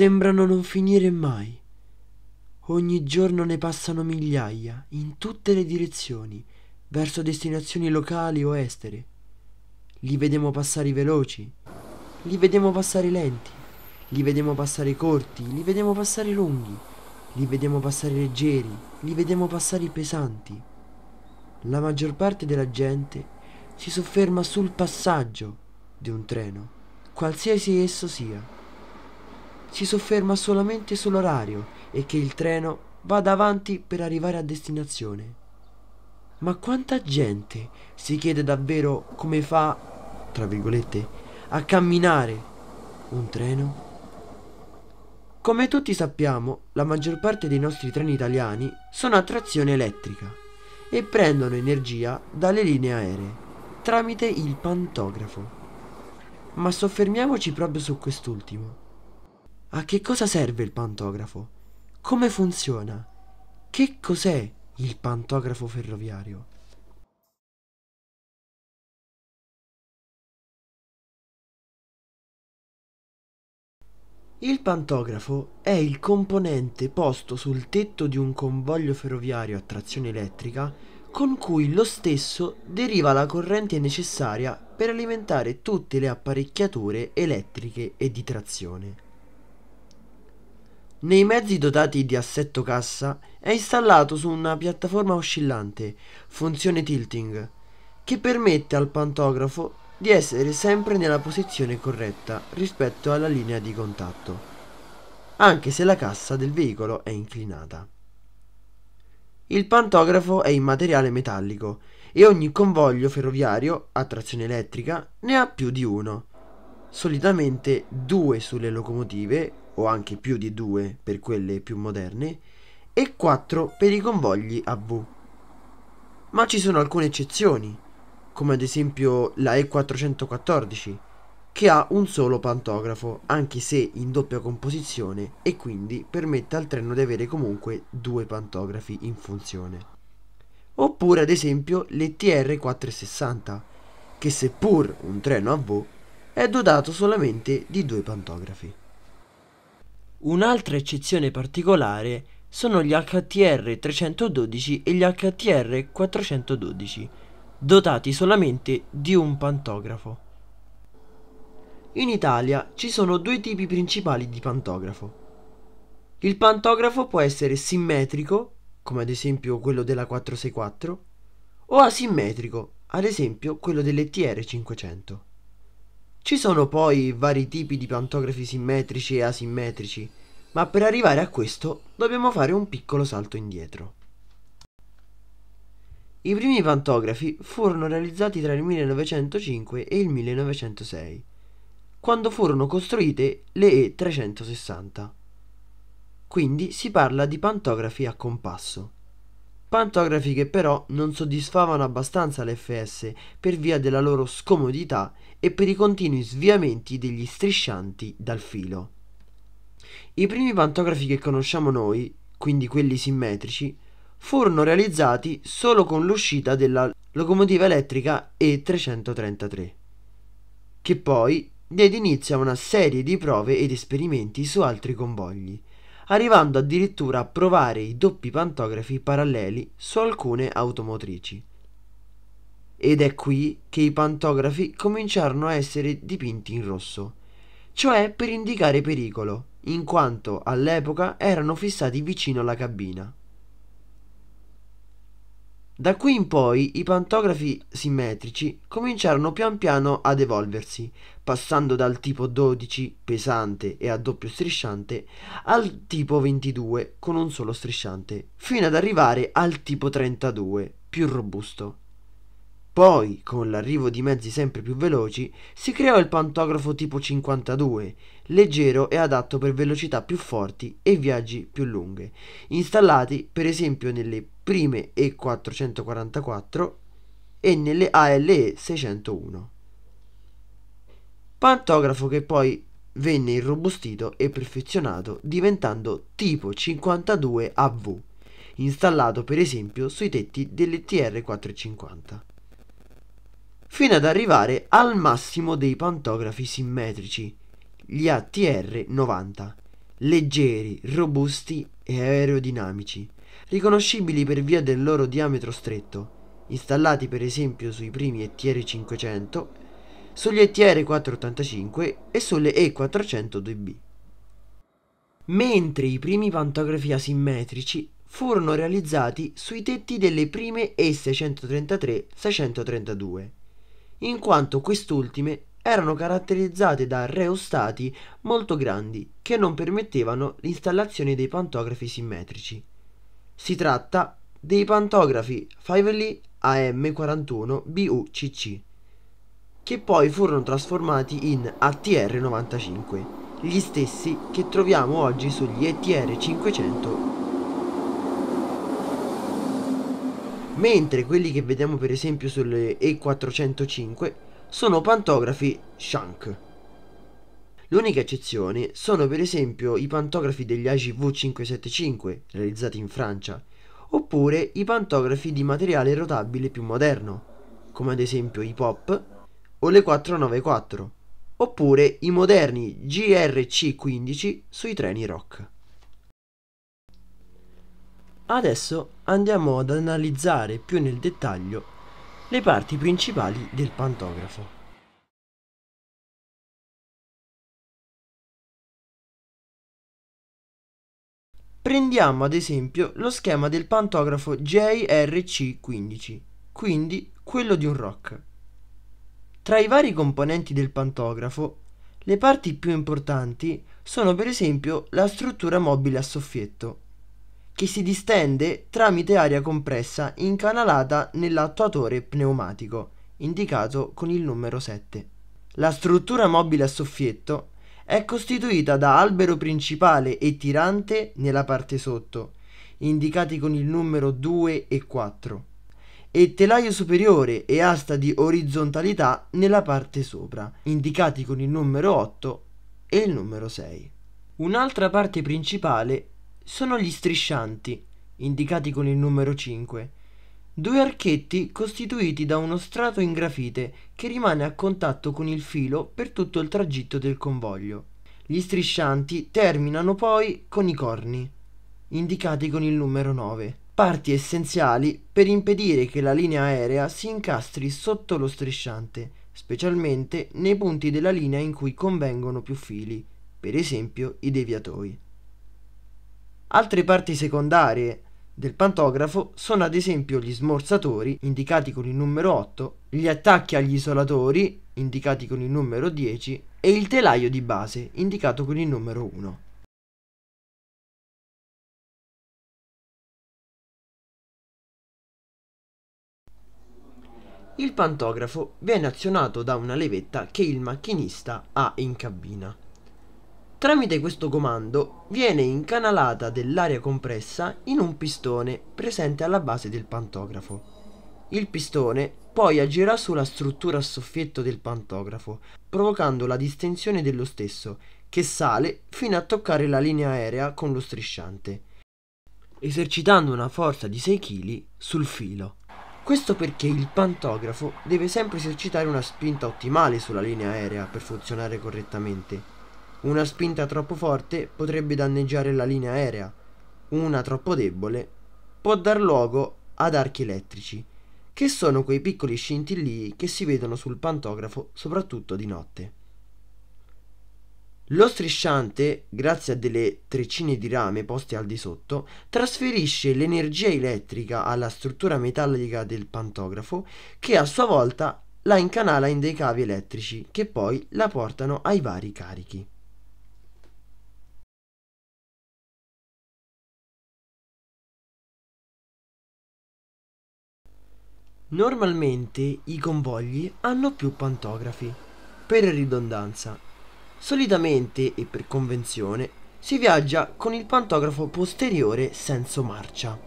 sembrano non finire mai. Ogni giorno ne passano migliaia, in tutte le direzioni, verso destinazioni locali o estere. Li vediamo passare veloci, li vediamo passare lenti, li vediamo passare corti, li vediamo passare lunghi, li vediamo passare leggeri, li vediamo passare pesanti. La maggior parte della gente si sofferma sul passaggio di un treno, qualsiasi esso sia si sofferma solamente sull'orario e che il treno vada avanti per arrivare a destinazione. Ma quanta gente si chiede davvero come fa, tra virgolette, a camminare un treno? Come tutti sappiamo, la maggior parte dei nostri treni italiani sono a trazione elettrica e prendono energia dalle linee aeree tramite il pantografo. Ma soffermiamoci proprio su quest'ultimo. A che cosa serve il pantografo? Come funziona? Che cos'è il pantografo ferroviario? Il pantografo è il componente posto sul tetto di un convoglio ferroviario a trazione elettrica con cui lo stesso deriva la corrente necessaria per alimentare tutte le apparecchiature elettriche e di trazione. Nei mezzi dotati di assetto cassa è installato su una piattaforma oscillante, funzione tilting, che permette al pantografo di essere sempre nella posizione corretta rispetto alla linea di contatto, anche se la cassa del veicolo è inclinata. Il pantografo è in materiale metallico e ogni convoglio ferroviario a trazione elettrica ne ha più di uno, solitamente due sulle locomotive o anche più di due per quelle più moderne, e 4 per i convogli a V. Ma ci sono alcune eccezioni, come ad esempio la E414, che ha un solo pantografo, anche se in doppia composizione, e quindi permette al treno di avere comunque due pantografi in funzione. Oppure ad esempio l'ETR 460, che seppur un treno a V, è dotato solamente di due pantografi. Un'altra eccezione particolare sono gli HTR 312 e gli HTR 412, dotati solamente di un pantografo. In Italia ci sono due tipi principali di pantografo. Il pantografo può essere simmetrico, come ad esempio quello della 464, o asimmetrico, ad esempio quello delle TR 500. Ci sono poi vari tipi di pantografi simmetrici e asimmetrici, ma per arrivare a questo dobbiamo fare un piccolo salto indietro. I primi pantografi furono realizzati tra il 1905 e il 1906, quando furono costruite le E360. Quindi si parla di pantografi a compasso. Pantografi che però non soddisfavano abbastanza l'FS per via della loro scomodità e per i continui sviamenti degli striscianti dal filo. I primi pantografi che conosciamo noi, quindi quelli simmetrici, furono realizzati solo con l'uscita della locomotiva elettrica E333, che poi diede inizio a una serie di prove ed esperimenti su altri convogli, arrivando addirittura a provare i doppi pantografi paralleli su alcune automotrici. Ed è qui che i pantografi cominciarono a essere dipinti in rosso, cioè per indicare pericolo, in quanto all'epoca erano fissati vicino alla cabina. Da qui in poi i pantografi simmetrici cominciarono pian piano ad evolversi, passando dal tipo 12 pesante e a doppio strisciante al tipo 22 con un solo strisciante, fino ad arrivare al tipo 32 più robusto. Poi, con l'arrivo di mezzi sempre più veloci, si creò il pantografo tipo 52 leggero e adatto per velocità più forti e viaggi più lunghe, installati per esempio nelle prime E444 e nelle ALE 601. Pantografo che poi venne irrobustito e perfezionato diventando tipo 52 AV, installato per esempio sui tetti delle TR450 fino ad arrivare al massimo dei pantografi simmetrici, gli ATR-90, leggeri, robusti e aerodinamici, riconoscibili per via del loro diametro stretto, installati per esempio sui primi ETR-500, sugli ETR-485 e sulle E-402B. Mentre i primi pantografi asimmetrici furono realizzati sui tetti delle prime E633-632, in quanto quest'ultime erano caratterizzate da reostati molto grandi che non permettevano l'installazione dei pantografi simmetrici. Si tratta dei pantografi Fively AM41BUCC, che poi furono trasformati in ATR95, gli stessi che troviamo oggi sugli ETR500. Mentre quelli che vediamo per esempio sulle E405 sono pantografi shank. L'unica eccezione sono per esempio i pantografi degli AGV 575 realizzati in Francia, oppure i pantografi di materiale rotabile più moderno, come ad esempio i POP o le 494, oppure i moderni GRC15 sui treni rock. Adesso andiamo ad analizzare più nel dettaglio le parti principali del pantografo. Prendiamo ad esempio lo schema del pantografo JRC15, quindi quello di un rock. Tra i vari componenti del pantografo, le parti più importanti sono per esempio la struttura mobile a soffietto, che si distende tramite aria compressa incanalata nell'attuatore pneumatico, indicato con il numero 7. La struttura mobile a soffietto è costituita da albero principale e tirante nella parte sotto, indicati con il numero 2 e 4, e telaio superiore e asta di orizzontalità nella parte sopra, indicati con il numero 8 e il numero 6. Un'altra parte principale sono gli striscianti, indicati con il numero 5, due archetti costituiti da uno strato in grafite che rimane a contatto con il filo per tutto il tragitto del convoglio. Gli striscianti terminano poi con i corni, indicati con il numero 9, parti essenziali per impedire che la linea aerea si incastri sotto lo strisciante, specialmente nei punti della linea in cui convengono più fili, per esempio i deviatoi. Altre parti secondarie del pantografo sono ad esempio gli smorzatori, indicati con il numero 8, gli attacchi agli isolatori, indicati con il numero 10, e il telaio di base, indicato con il numero 1. Il pantografo viene azionato da una levetta che il macchinista ha in cabina. Tramite questo comando viene incanalata dell'aria compressa in un pistone presente alla base del pantografo. Il pistone poi agirà sulla struttura a soffietto del pantografo, provocando la distensione dello stesso, che sale fino a toccare la linea aerea con lo strisciante, esercitando una forza di 6 kg sul filo. Questo perché il pantografo deve sempre esercitare una spinta ottimale sulla linea aerea per funzionare correttamente una spinta troppo forte potrebbe danneggiare la linea aerea, una troppo debole può dar luogo ad archi elettrici, che sono quei piccoli scintillii che si vedono sul pantografo soprattutto di notte. Lo strisciante, grazie a delle treccine di rame poste al di sotto, trasferisce l'energia elettrica alla struttura metallica del pantografo che a sua volta la incanala in dei cavi elettrici che poi la portano ai vari carichi. Normalmente i convogli hanno più pantografi, per ridondanza. Solitamente e per convenzione si viaggia con il pantografo posteriore senso marcia.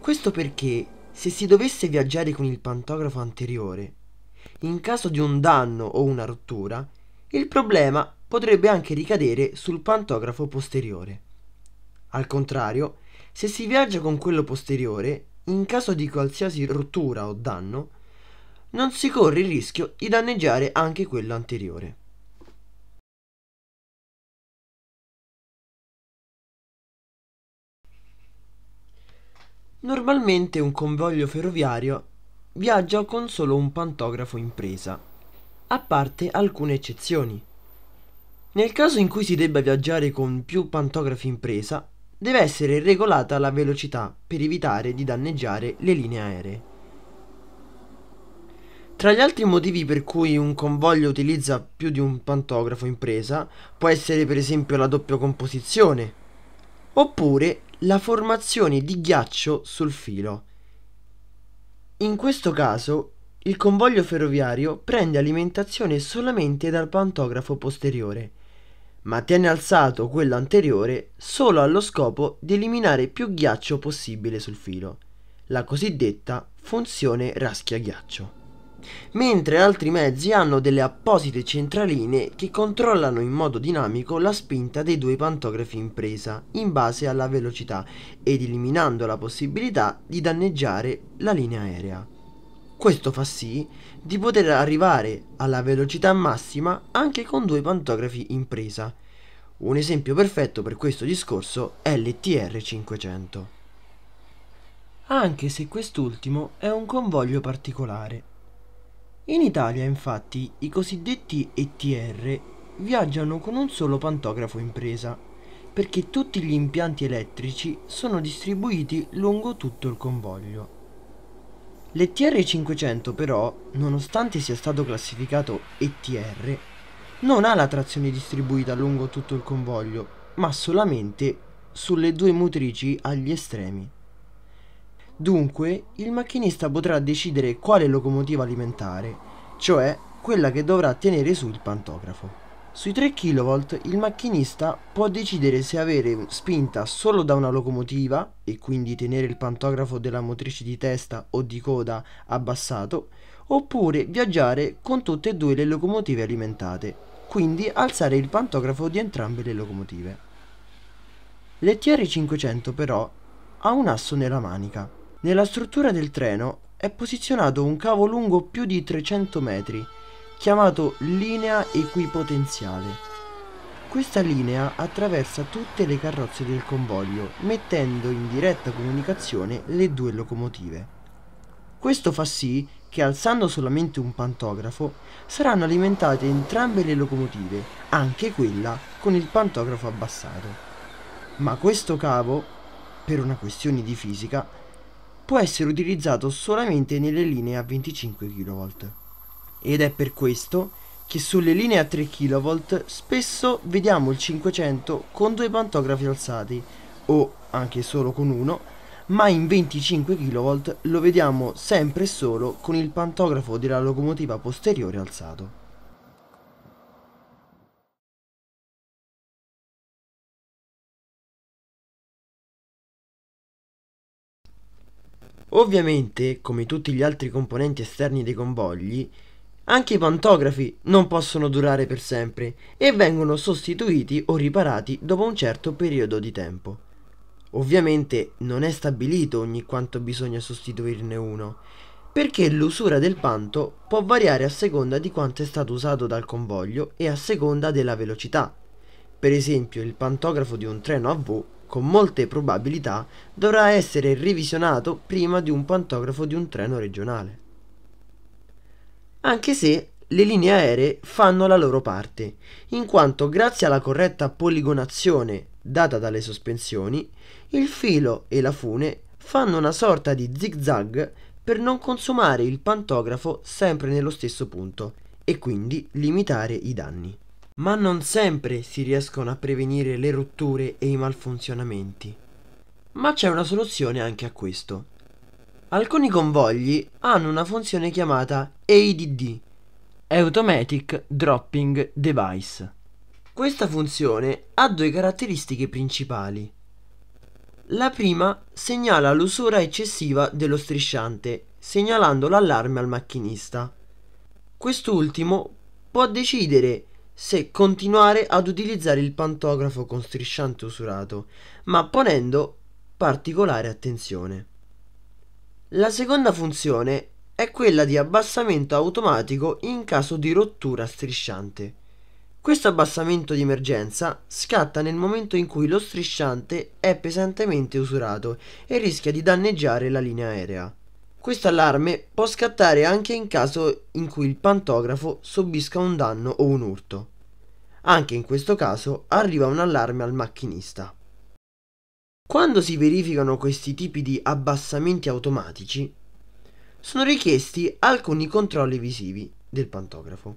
Questo perché se si dovesse viaggiare con il pantografo anteriore, in caso di un danno o una rottura, il problema potrebbe anche ricadere sul pantografo posteriore. Al contrario, se si viaggia con quello posteriore, in caso di qualsiasi rottura o danno, non si corre il rischio di danneggiare anche quello anteriore. Normalmente un convoglio ferroviario viaggia con solo un pantografo in presa, a parte alcune eccezioni. Nel caso in cui si debba viaggiare con più pantografi in presa, deve essere regolata la velocità per evitare di danneggiare le linee aeree. Tra gli altri motivi per cui un convoglio utilizza più di un pantografo in presa può essere per esempio la doppia composizione, oppure la formazione di ghiaccio sul filo. In questo caso il convoglio ferroviario prende alimentazione solamente dal pantografo posteriore, ma tiene alzato quello anteriore solo allo scopo di eliminare più ghiaccio possibile sul filo, la cosiddetta funzione raschiaghiaccio. Mentre altri mezzi hanno delle apposite centraline che controllano in modo dinamico la spinta dei due pantografi in presa in base alla velocità ed eliminando la possibilità di danneggiare la linea aerea. Questo fa sì di poter arrivare alla velocità massima anche con due pantografi in presa. Un esempio perfetto per questo discorso è l'ETR 500. Anche se quest'ultimo è un convoglio particolare. In Italia infatti i cosiddetti ETR viaggiano con un solo pantografo in presa, perché tutti gli impianti elettrici sono distribuiti lungo tutto il convoglio. L'ETR500 però, nonostante sia stato classificato ETR, non ha la trazione distribuita lungo tutto il convoglio, ma solamente sulle due motrici agli estremi. Dunque, il macchinista potrà decidere quale locomotiva alimentare, cioè quella che dovrà tenere su il pantografo. Sui 3 kV il macchinista può decidere se avere spinta solo da una locomotiva e quindi tenere il pantografo della motrice di testa o di coda abbassato, oppure viaggiare con tutte e due le locomotive alimentate, quindi alzare il pantografo di entrambe le locomotive. L'ETR 500 però ha un asso nella manica. Nella struttura del treno è posizionato un cavo lungo più di 300 metri chiamato linea equipotenziale. Questa linea attraversa tutte le carrozze del convoglio, mettendo in diretta comunicazione le due locomotive. Questo fa sì che alzando solamente un pantografo saranno alimentate entrambe le locomotive, anche quella con il pantografo abbassato. Ma questo cavo, per una questione di fisica, può essere utilizzato solamente nelle linee a 25 kV ed è per questo che sulle linee a 3 kV spesso vediamo il 500 con due pantografi alzati o anche solo con uno, ma in 25 kV lo vediamo sempre e solo con il pantografo della locomotiva posteriore alzato. Ovviamente, come tutti gli altri componenti esterni dei convogli, anche i pantografi non possono durare per sempre e vengono sostituiti o riparati dopo un certo periodo di tempo. Ovviamente non è stabilito ogni quanto bisogna sostituirne uno, perché l'usura del panto può variare a seconda di quanto è stato usato dal convoglio e a seconda della velocità. Per esempio il pantografo di un treno a V con molte probabilità dovrà essere revisionato prima di un pantografo di un treno regionale anche se le linee aeree fanno la loro parte, in quanto grazie alla corretta poligonazione data dalle sospensioni, il filo e la fune fanno una sorta di zigzag per non consumare il pantografo sempre nello stesso punto e quindi limitare i danni. Ma non sempre si riescono a prevenire le rotture e i malfunzionamenti. Ma c'è una soluzione anche a questo. Alcuni convogli hanno una funzione chiamata ADD, Automatic Dropping Device. Questa funzione ha due caratteristiche principali. La prima segnala l'usura eccessiva dello strisciante, segnalando l'allarme al macchinista. Quest'ultimo può decidere se continuare ad utilizzare il pantografo con strisciante usurato, ma ponendo particolare attenzione. La seconda funzione è quella di abbassamento automatico in caso di rottura strisciante. Questo abbassamento di emergenza scatta nel momento in cui lo strisciante è pesantemente usurato e rischia di danneggiare la linea aerea. Questo allarme può scattare anche in caso in cui il pantografo subisca un danno o un urto. Anche in questo caso arriva un allarme al macchinista. Quando si verificano questi tipi di abbassamenti automatici, sono richiesti alcuni controlli visivi del pantografo.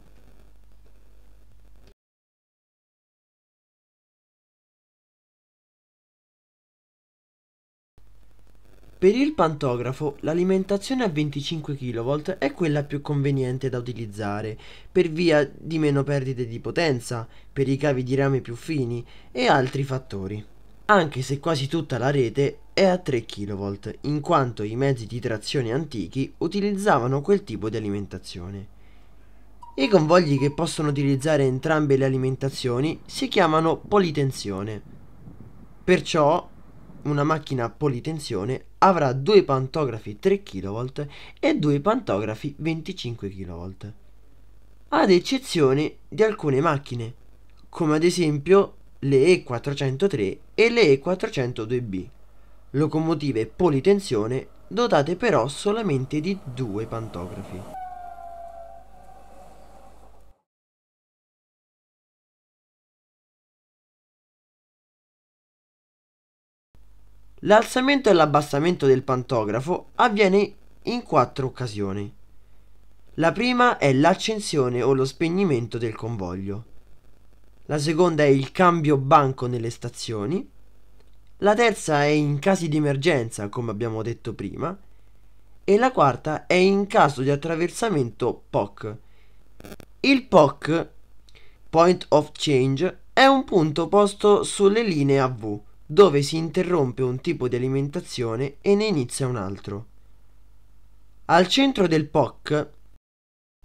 Per il pantografo l'alimentazione a 25 kV è quella più conveniente da utilizzare per via di meno perdite di potenza, per i cavi di rame più fini e altri fattori anche se quasi tutta la rete è a 3 kV, in quanto i mezzi di trazione antichi utilizzavano quel tipo di alimentazione. I convogli che possono utilizzare entrambe le alimentazioni si chiamano politensione. Perciò una macchina a politensione avrà due pantografi 3 kV e due pantografi 25 kV, ad eccezione di alcune macchine, come ad esempio le E403 e le E402B, locomotive politensione dotate però solamente di due pantografi. L'alzamento e l'abbassamento del pantografo avviene in quattro occasioni. La prima è l'accensione o lo spegnimento del convoglio la seconda è il cambio banco nelle stazioni, la terza è in casi di emergenza, come abbiamo detto prima, e la quarta è in caso di attraversamento POC. Il POC, Point of Change, è un punto posto sulle linee a V, dove si interrompe un tipo di alimentazione e ne inizia un altro. Al centro del POC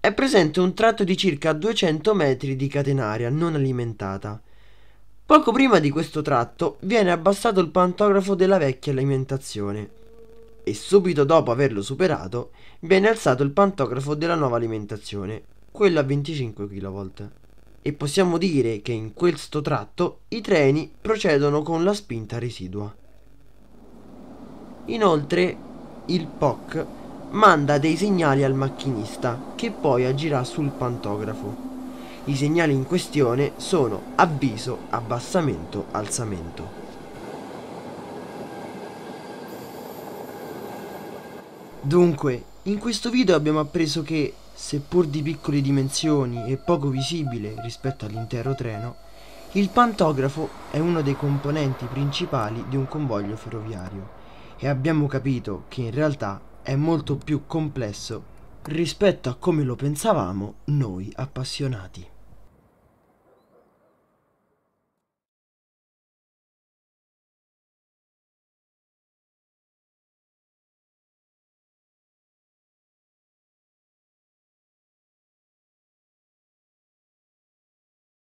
è presente un tratto di circa 200 metri di catenaria non alimentata. Poco prima di questo tratto viene abbassato il pantografo della vecchia alimentazione e subito dopo averlo superato viene alzato il pantografo della nuova alimentazione, quello a 25 kV. E possiamo dire che in questo tratto i treni procedono con la spinta residua. Inoltre il POC manda dei segnali al macchinista che poi agirà sul pantografo. I segnali in questione sono avviso, abbassamento, alzamento. Dunque, in questo video abbiamo appreso che, seppur di piccole dimensioni e poco visibile rispetto all'intero treno, il pantografo è uno dei componenti principali di un convoglio ferroviario e abbiamo capito che in realtà è molto più complesso rispetto a come lo pensavamo noi appassionati.